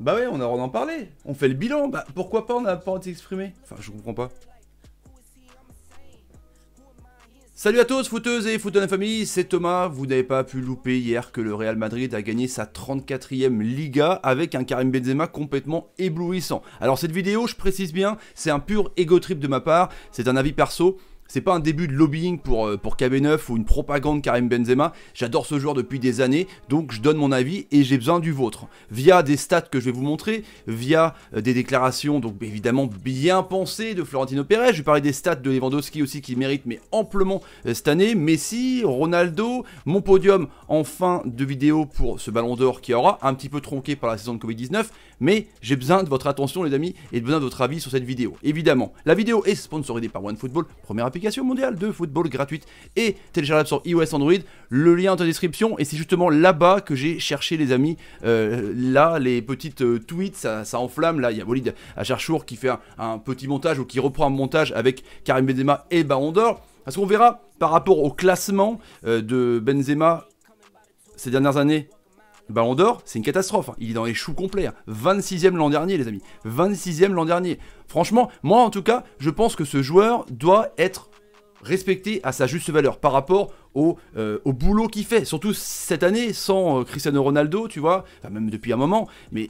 Bah ouais, on a d'en parler. On fait le bilan. Bah pourquoi pas, on n'a pas envie de s'exprimer. Enfin, je comprends pas. Salut à tous, footeuses et footeurs de la famille, c'est Thomas. Vous n'avez pas pu louper hier que le Real Madrid a gagné sa 34e Liga avec un Karim Benzema complètement éblouissant. Alors cette vidéo, je précise bien, c'est un pur ego trip de ma part, c'est un avis perso. C'est pas un début de lobbying pour, euh, pour KB9 ou une propagande Karim Benzema. J'adore ce joueur depuis des années, donc je donne mon avis et j'ai besoin du vôtre. Via des stats que je vais vous montrer, via euh, des déclarations, donc évidemment bien pensées de Florentino Pérez. Je vais parler des stats de Lewandowski aussi qui mérite mais amplement euh, cette année. Messi, Ronaldo, mon podium en fin de vidéo pour ce ballon d'or qui aura un petit peu tronqué par la saison de Covid-19. Mais j'ai besoin de votre attention les amis et besoin de votre avis sur cette vidéo. Évidemment, la vidéo est sponsorisée par OneFootball. Première application mondiale de football gratuite et téléchargeable sur iOS Android. Le lien est en description et c'est justement là-bas que j'ai cherché les amis. Euh, là, les petites euh, tweets, ça, enflamme. Là, il y a Bolide à Cherchour qui fait un, petit montage ou qui reprend un montage avec Karim Benzema et Ballon d'Or. Parce qu'on verra par rapport au classement euh, de Benzema ces dernières années Ballon d'Or, c'est une catastrophe. Hein. Il est dans les choux complets. 26e hein. l'an dernier, les amis. 26e l'an dernier. Franchement, moi en tout cas, je pense que ce joueur doit être respecté à sa juste valeur par rapport au, euh, au boulot qu'il fait. Surtout cette année, sans euh, Cristiano Ronaldo, tu vois, enfin, même depuis un moment, mais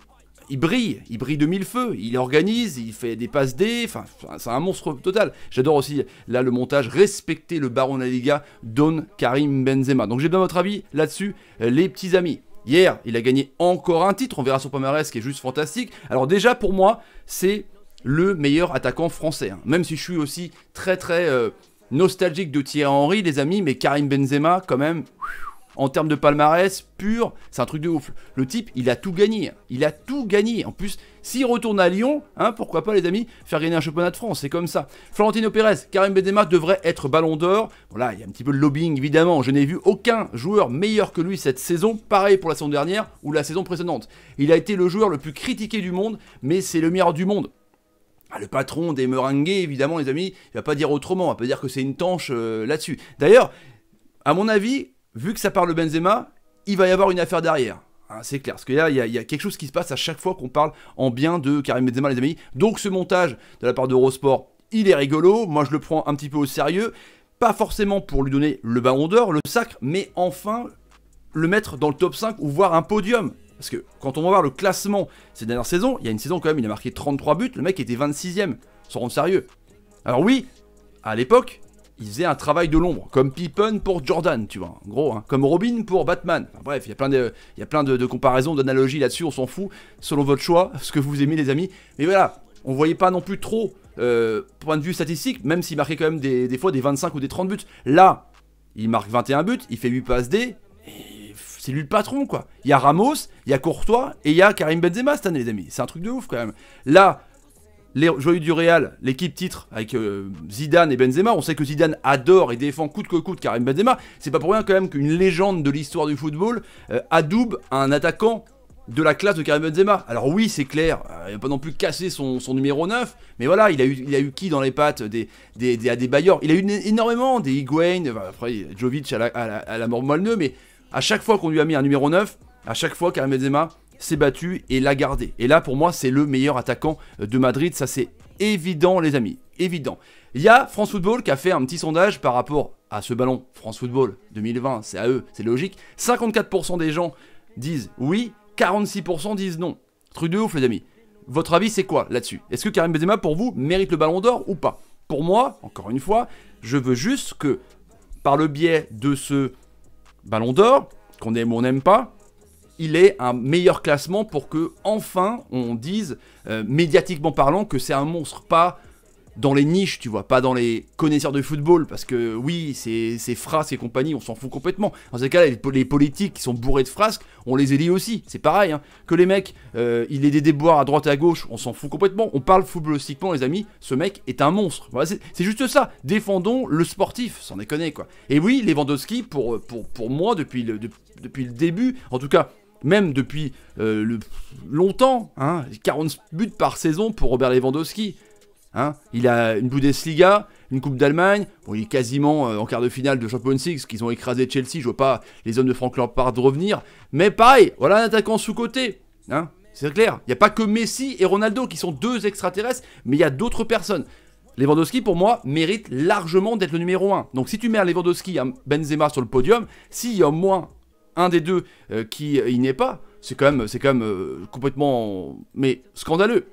il brille, il brille de mille feux, il organise, il fait des passes D, enfin, c'est un monstre total. J'adore aussi, là, le montage, respecter le baron de la Liga, Don Karim Benzema. Donc j'ai bien votre avis là-dessus, euh, les petits amis. Hier, il a gagné encore un titre, on verra son palmarès qui est juste fantastique. Alors déjà, pour moi, c'est le meilleur attaquant français. Hein. Même si je suis aussi très très Nostalgique de Thierry Henry, les amis, mais Karim Benzema, quand même, en termes de palmarès pur, c'est un truc de ouf. Le type, il a tout gagné. Il a tout gagné. En plus, s'il retourne à Lyon, hein, pourquoi pas, les amis, faire gagner un championnat de France, c'est comme ça. Florentino Pérez, Karim Benzema devrait être ballon d'or. Voilà, il y a un petit peu de lobbying, évidemment. Je n'ai vu aucun joueur meilleur que lui cette saison. Pareil pour la saison dernière ou la saison précédente. Il a été le joueur le plus critiqué du monde, mais c'est le meilleur du monde. Ah, le patron des meringués, évidemment, les amis, il va pas dire autrement. On peut dire que c'est une tanche euh, là-dessus. D'ailleurs, à mon avis, vu que ça parle de Benzema, il va y avoir une affaire derrière. Hein, c'est clair, parce que il y, a quelque chose qui se passe à chaque fois qu'on parle en bien de Karim Benzema, les amis. Donc, ce montage de la part d'Eurosport, il est rigolo. Moi, je le prends un petit peu au sérieux. Pas forcément pour lui donner le ballon d'or, le sacre, mais enfin le mettre dans le top 5 ou voir un podium. Parce que quand on va voir le classement ces dernières saisons, il y a une saison quand même, il a marqué 33 buts, le mec était 26ème, sans rendre sérieux. Alors oui, à l'époque, il faisait un travail de l'ombre, comme Pippen pour Jordan, tu vois, gros, hein. comme Robin pour Batman. bref, il y a plein de, comparaisons, d'analogies là-dessus, on s'en fout, selon votre choix, ce que vous aimez les amis. Mais voilà, on voyait pas non plus trop, euh, point de vue statistique, même s'il marquait quand même des, des, fois des 25 ou des 30 buts. Là, il marque 21 buts, il fait 8 passes D, c'est lui le patron, quoi. Il y a Ramos, il y a Courtois et il y a Karim Benzema cette année, les amis. C'est un truc de ouf, quand même. Là, les joyeux du Real, l'équipe titre avec euh, Zidane et Benzema. On sait que Zidane adore et défend coûte que coûte Karim Benzema. C'est pas pour rien quand même qu'une légende de l'histoire du football euh, adoube un attaquant de la classe de Karim Benzema. Alors oui, c'est clair, euh, il n'a pas non plus cassé son, son, numéro 9, mais voilà, il a eu, il a eu qui dans les pattes des, des, Il a eu énormément, des Higuain, après Jovic à la, mort molle mais à chaque fois qu'on lui a mis un numéro 9, à chaque fois Karim Benzema s'est battu et l'a gardé. Et là, pour moi, c'est le meilleur attaquant de Madrid. Ça, c'est évident, les amis. Évident. Il y a France Football qui a fait un petit sondage par rapport à ce ballon. France Football 2020, c'est à eux, c'est logique. 54% des gens disent oui, 46% disent non. Truc de ouf, les amis. Votre avis, c'est quoi là-dessus Est-ce que Karim Benzema, pour vous, mérite le ballon d'or ou pas Pour moi, encore une fois, je veux juste que, par le biais de ce Ballon d'Or, qu'on aime ou on n'aime pas, il est un meilleur classement pour que enfin on dise, euh, médiatiquement parlant, que c'est un monstre, pas dans les niches, tu vois, pas dans les connaisseurs de football, parce que oui, ces, phrases frasques et compagnie, on s'en fout complètement. Dans ces cas-là, les, politiques qui sont bourrés de frasques, on les élit aussi, c'est pareil. Hein. Que les mecs, euh, il est des déboires à droite et à gauche, on s'en fout complètement. On parle footballistiquement, les amis, ce mec est un monstre. Voilà, c'est juste ça, défendons le sportif, sans déconner, quoi. Et oui, Lewandowski, pour, pour, pour moi, depuis le, depuis le début, en tout cas, même depuis euh, le, longtemps, 40 hein, buts par saison pour Robert Lewandowski. Hein. il a une Bundesliga, une Coupe d'Allemagne. Bon, il est quasiment euh, en quart de finale de Champions League, qu'ils ont écrasé Chelsea. Je vois pas les hommes de Frank Lampard de revenir. Mais pareil, voilà un attaquant sous-côté. Hein. c'est clair. Il n'y a pas que Messi et Ronaldo qui sont deux extraterrestres, mais il y a d'autres personnes. Lewandowski, pour moi, mérite largement d'être le numéro 1. Donc si tu mets Lewandowski à Benzema sur le podium, s'il y a au moins un des deux euh, qui euh, il n'est pas, c'est quand même, quand complètement mais scandaleux.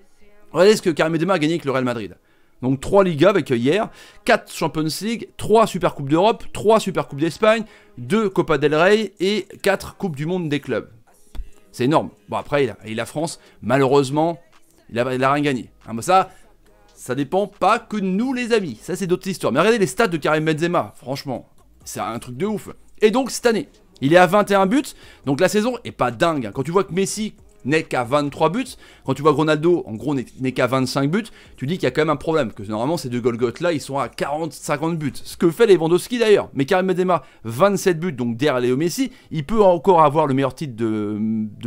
Regardez ce que Karim Benzema a gagné avec le Real Madrid. Donc 3 Ligas avec euh, hier, 4 Champions League, 3 Super Coupes d'Europe, 3 Super Coupes d'Espagne, 2 Copa del Rey et 4 Coupes du Monde des clubs. C'est énorme. Bon après, il a, la France, malheureusement, il n'a rien gagné. Ah, ça, ça dépend pas que nous les amis. Ça c'est d'autres histoires. Mais regardez les stats de Karim Benzema, franchement, c'est un truc de ouf. Et donc cette année, il est à 21 buts, donc la saison est pas dingue. Hein. Quand tu vois que Messi n'est qu'à 23 buts. Quand tu vois Ronaldo, en gros, n'est qu'à 25 buts, tu dis qu'il y a quand même un problème, que normalement ces deux Golgoth là, ils sont à 40-50 buts. Ce que fait Lewandowski d'ailleurs. Mais Karim Medema, 27 buts, donc derrière Léo Messi, il peut encore avoir le meilleur titre de,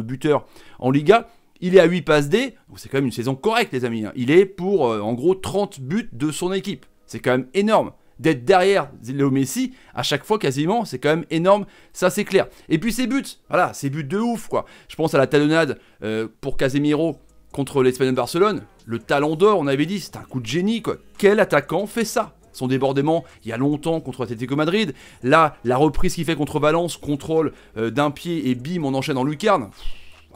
buteur en Liga. Il est à 8 passes D, c'est quand même une saison correcte les amis. Hein. Il est pour euh, en gros 30 buts de son équipe. C'est quand même énorme d'être derrière Léo Messi à chaque fois quasiment, c'est quand même énorme, ça c'est clair. Et puis ses buts, voilà, ses buts de ouf quoi. Je pense à la talonnade euh, pour Casemiro contre de Barcelone, le talon d'or, on avait dit, c'est un coup de génie quoi. Quel attaquant fait ça son débordement il y a longtemps contre Atletico Madrid. Là, la reprise qu'il fait contre Valence, contrôle euh, d'un pied et bim, on enchaîne en lucarne.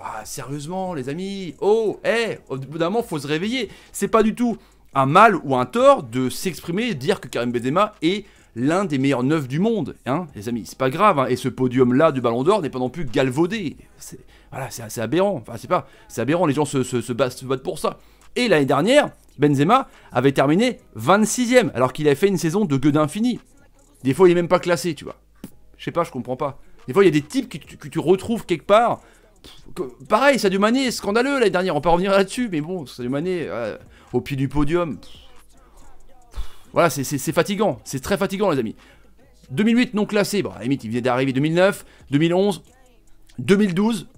Ah, sérieusement, les amis, oh, eh, au bout d'un moment, faut se réveiller. C'est pas du tout un mal ou un tort de s'exprimer dire que Karim Benzema est l'un des meilleurs neufs du monde, hein, les amis, c'est pas grave, hein. et ce podium-là du Ballon d'Or n'est pas non plus galvaudé, c'est, voilà, c'est, aberrant, enfin c'est pas, c'est aberrant, les gens se, se, battent, pour ça. Et l'année dernière, Benzema avait terminé 26 e alors qu'il avait fait une saison de gueux d'infini. Des fois, il est même pas classé, tu vois. Je sais pas, je comprends pas. Des fois, il y a des types que tu, que tu retrouves quelque part, ça a du Mané, scandaleux l'année dernière, on peut revenir là-dessus, mais bon, ça dû maner, au pied du podium. voilà, c'est fatigant, c'est très fatigant, les amis. 2008, non classé, bon, à la limite, il venait d'arriver 2009, 2011, 2012,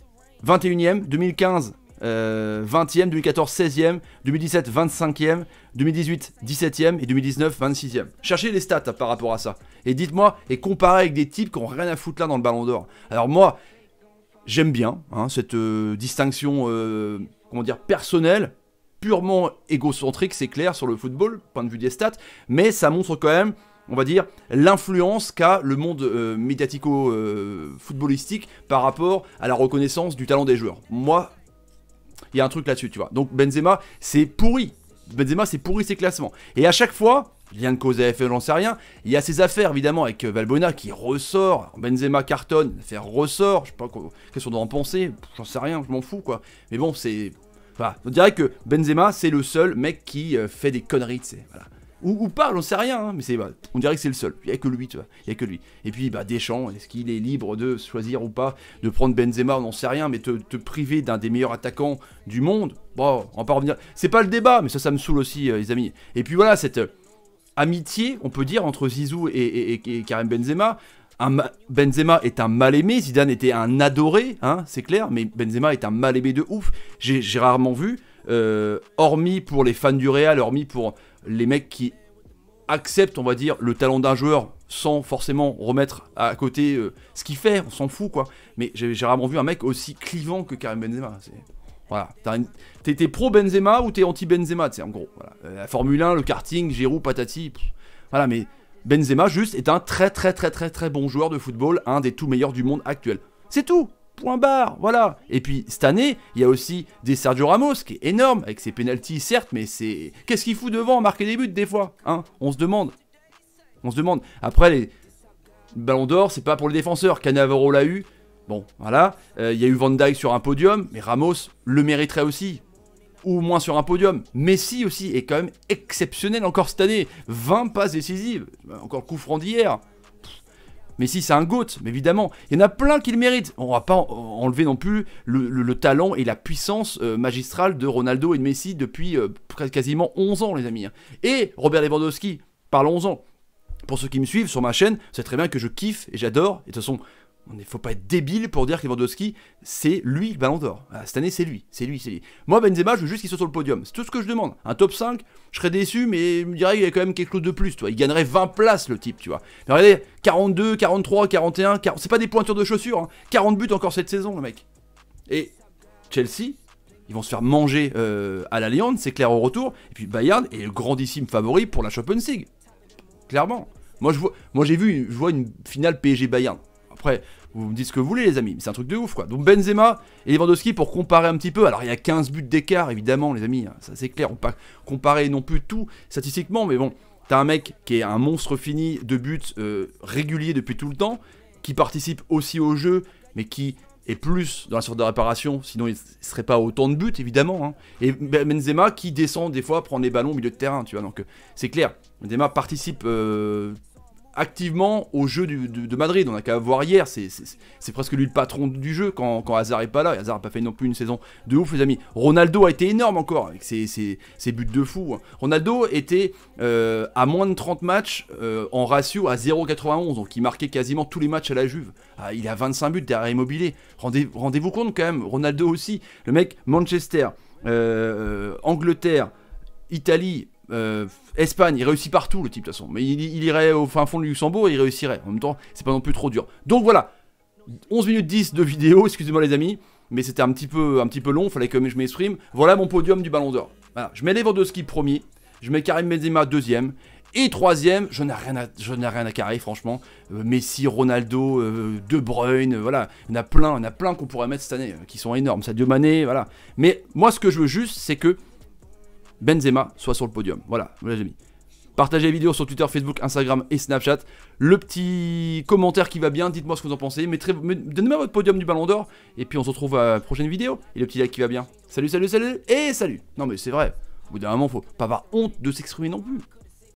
21 e 2015, 20 e 2014 16 e 2017 25 e 2018 17 e et 2019 26 e Cherchez les stats hein, par rapport à ça et dites-moi et comparez avec des types qui ont rien à foutre là dans le ballon d'or. Alors moi, j'aime bien hein, cette euh, distinction, euh, comment dire, personnelle, purement égocentrique, c'est clair, sur le football, point de vue des stats, mais ça montre quand même, on va dire, l'influence qu'a le monde euh, médiatico-footballistique par rapport à la reconnaissance du talent des joueurs. Moi, il y a un truc là-dessus, tu vois. Donc Benzema, c'est pourri. Benzema, c'est pourri ses classements. Et à chaque fois, lien de cause à effet, on n'en sait rien. Il y a ses affaires évidemment avec euh, Valbona qui ressort, Benzema cartonne, l'affaire ressort, je sais pas qu'est-ce qu'on doit en penser, j'en sais rien, je m'en fous quoi. Mais bon, c'est. Enfin, on dirait que Benzema c'est le seul mec qui euh, fait des conneries, tu Voilà. Ou, ou, pas, j'en sais rien, hein, mais c'est, on dirait que c'est le seul. Il n'y a que lui, tu vois. Il n'y a que lui. Et puis, bah, Deschamps, est-ce qu'il est libre de choisir ou pas de prendre Benzema On n'en sait rien, mais te, te priver d'un des meilleurs attaquants du monde Bon, on va pas revenir. C'est pas le débat, mais ça, ça me saoule aussi, euh, les amis. Et puis voilà, cette amitié, on peut dire, entre Zizou et, Karim Benzema. Benzema est un mal-aimé, Zidane était un adoré, hein, c'est clair, mais Benzema est un mal-aimé de ouf. J'ai rarement vu, euh, hormis pour les fans du Real, hormis pour les mecs qui acceptent, on va dire, le talent d'un joueur sans forcément remettre à côté euh, ce qu'il fait, on s'en fout, quoi. Mais j'ai rarement vu un mec aussi clivant que Karim Benzema. Voilà. T'es pro Benzema ou t'es anti Benzema, tu en gros. Euh, la Formule 1, le karting, Giroud, Patati. Voilà, mais Benzema, juste, est un très très très très très bon joueur de football, un des tout meilleurs du monde actuel. C'est tout Point barre, voilà. Et puis cette année, il y a aussi des Sergio Ramos qui est énorme avec ses pénalties certes, mais c'est qu'est-ce qu'il fout devant, marquer des buts des fois, hein On se demande. On se demande. Après les Ballon d'Or, c'est pas pour les défenseurs. Canavero l'a eu, Bon, voilà. Euh, il y a eu Van Dijk sur un podium, mais Ramos le mériterait aussi. Ou au moins sur un podium. Messi aussi est quand même exceptionnel encore cette année. 20 passes décisives. Encore le coup franc d'hier. Messi, c'est un GOAT, mais évidemment. Il y en a plein qui le méritent. On ne va pas enlever non plus le, talent et la puissance euh, magistrale de Ronaldo et de Messi depuis euh, quasiment 11 ans, les amis. Hein. Et Robert Lewandowski, parlons-en. Pour ceux qui me suivent sur ma chaîne, c'est très bien que je kiffe et j'adore. Et de toute façon, il ne faut pas être débile pour dire que Lewandowski, c'est lui le ballon d'or. Cette année, c'est lui, c'est lui, c'est lui. Moi, Benzema, je veux juste qu'il soit sur le podium. C'est tout ce que je demande. Un top 5, je serais déçu, mais je me dirais qu'il y a quand même quelque chose de plus. Tu Il gagnerait 20 places, le type, tu vois. Mais regardez, 42, 43, 41, 40... c'est pas des pointures de chaussures. 40 hein. buts encore cette saison, le mec. Et Chelsea, ils vont se faire manger euh, à à Lyon, c'est clair au retour. Et puis Bayern est le grandissime favori pour la Champions League. Clairement. Moi, je vois, moi j'ai vu, je vois une finale PSG Bayern vous me dites ce que vous voulez, les amis, mais c'est un truc de ouf, quoi. Donc Benzema et Lewandowski, pour comparer un petit peu, alors il y a 15 buts d'écart, évidemment, les amis, hein, ça c'est clair, on peut pas comparer non plus tout statistiquement, mais bon, t'as un mec qui est un monstre fini de buts euh, régulier depuis tout le temps, qui participe aussi au jeu, mais qui est plus dans la sorte de réparation, sinon il ne serait pas autant de buts, évidemment. Hein. Et Benzema qui descend des fois, prend des ballons au milieu de terrain, tu vois. Donc euh, c'est clair, Benzema participe euh, activement au jeu de, Madrid. On a qu'à voir hier, c'est presque lui le patron du jeu quand, Hazard est pas là. Hazard n'a pas fait non plus une saison de ouf, les amis. Ronaldo a été énorme encore avec ses, buts de fou. Hein. Ronaldo était euh, à moins de 30 matchs euh, en ratio à 0,91, donc il marquait quasiment tous les matchs à la Juve. Ah, il a 25 buts derrière Immobilier. Rendez-vous compte quand même, Ronaldo aussi. Le mec, Manchester, euh, Angleterre, Italie, euh, Espagne, il réussit partout le type de façon. Mais il, irait au fin fond du Luxembourg, et il réussirait. En même temps, c'est pas non plus trop dur. Donc voilà, 11 minutes 10 de vidéo, excusez-moi les amis, mais c'était un petit peu un petit peu long, fallait que je m'exprime. Voilà mon podium du Ballon d'Or. Voilà, je mets Lewandowski premier, je mets Karim Benzema deuxième. Et troisième, je n'ai rien à, je n'ai rien à carrer, franchement. Euh, Messi, Ronaldo, euh, De Bruyne, voilà. On a plein, on a plein qu'on pourrait mettre cette année, qui sont énormes. Sadio Mané, voilà. Mais moi, ce que je veux juste, c'est que Benzema soit sur le podium. Voilà, vous l'avez mis. Partagez la vidéo sur Twitter, Facebook, Instagram et Snapchat. Le petit commentaire qui va bien, dites-moi ce que vous en pensez. Donnez-moi votre podium du Ballon d'Or. Et puis on se retrouve à la prochaine vidéo. Et le petit like qui va bien. Salut, salut, salut et salut. Non mais c'est vrai. Au bout d'un moment, faut pas avoir honte de s'exprimer non plus.